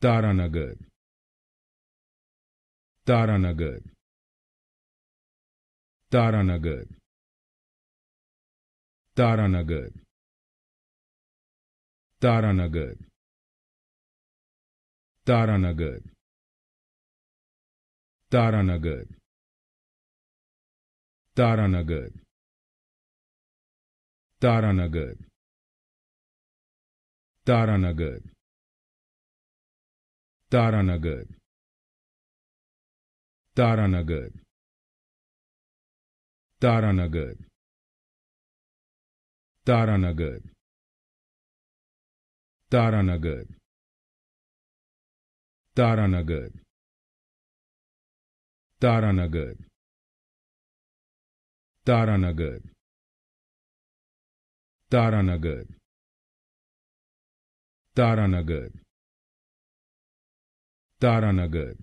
Taranagar Taranagar Taranagar Taranagar Taranagar Taranagar Taranagar Taranagar Taranagar Taranagar Taranagar Taranagar Taranagar Taranagar Taranagar Taranagar Taranagar Taranagar Taranagar Taranagar good.